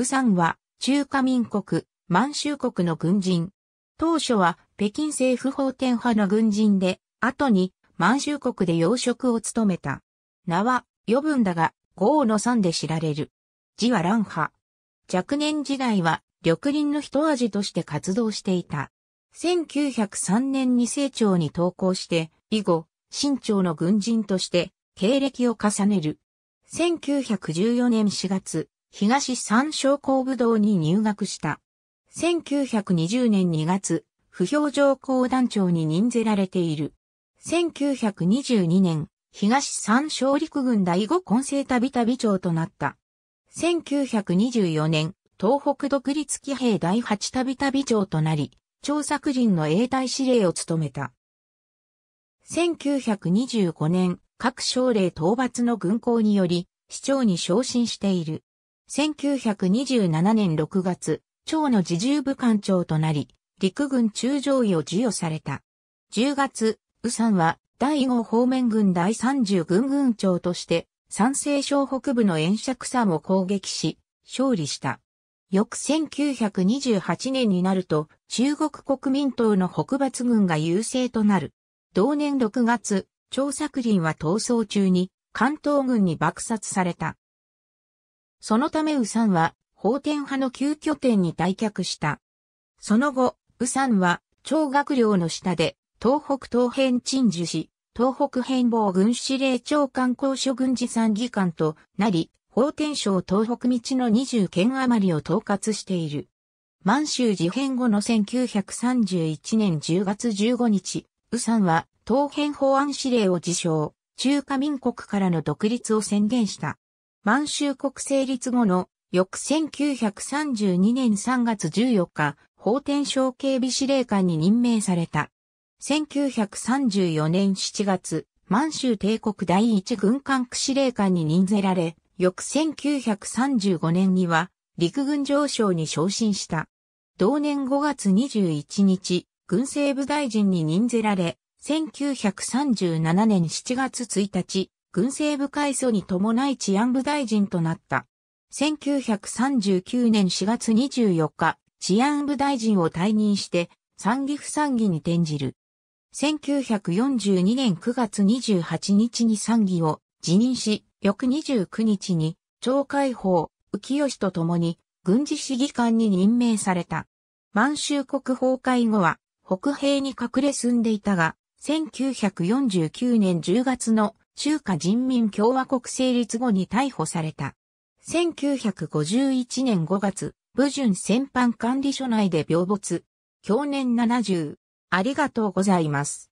ウサンは中華民国、満州国の軍人。当初は北京政府法典派の軍人で、後に満州国で要職を務めた。名は余分だが、豪の三で知られる。字は乱派。若年時代は緑林の一味として活動していた。1903年に清朝に投降して、以後、清朝の軍人として経歴を重ねる。1914年4月、東三商工武道に入学した。1920年2月、不評上校団長に任ぜられている。1922年、東三省陸軍第五混成旅旅長となった。1924年、東北独立騎兵第八旅旅長となり、長作人の英大司令を務めた。1925年、各省令討伐の軍港により、市長に昇進している。1927年6月、長の自重部官長となり、陸軍中将位を授与された。10月、宇山は第5方面軍第30軍軍長として、山西省北部の炎釈山を攻撃し、勝利した。翌1928年になると、中国国民党の北伐軍が優勢となる。同年6月、張作林は逃走中に、関東軍に爆殺された。そのためウサンは、法典派の旧拠点に退却した。その後、ウサンは、張学寮の下で、東北東辺鎮守し、東北変防軍司令長官公所軍事参議官となり、法典省東北道の20県余りを統括している。満州事変後の1931年10月15日、ウサンは東辺法案司令を自称、中華民国からの独立を宣言した。満州国成立後の翌1932年3月14日、法天省警備司令官に任命された。1934年7月、満州帝国第一軍管区司令官に任ぜられ、翌1935年には陸軍上将に昇進した。同年5月21日、軍政部大臣に任ぜられ、1937年7月1日、軍政部改組に伴い治安部大臣となった。1939年4月24日、治安部大臣を退任して、参議不参議に転じる。1942年9月28日に参議を辞任し、翌29日に、超解放、浮吉と共に、軍事市議官に任命された。満州国崩壊後は、北平に隠れ住んでいたが、1949年10月の中華人民共和国成立後に逮捕された。1951年5月、武順戦犯管理所内で病没。去年70。ありがとうございます。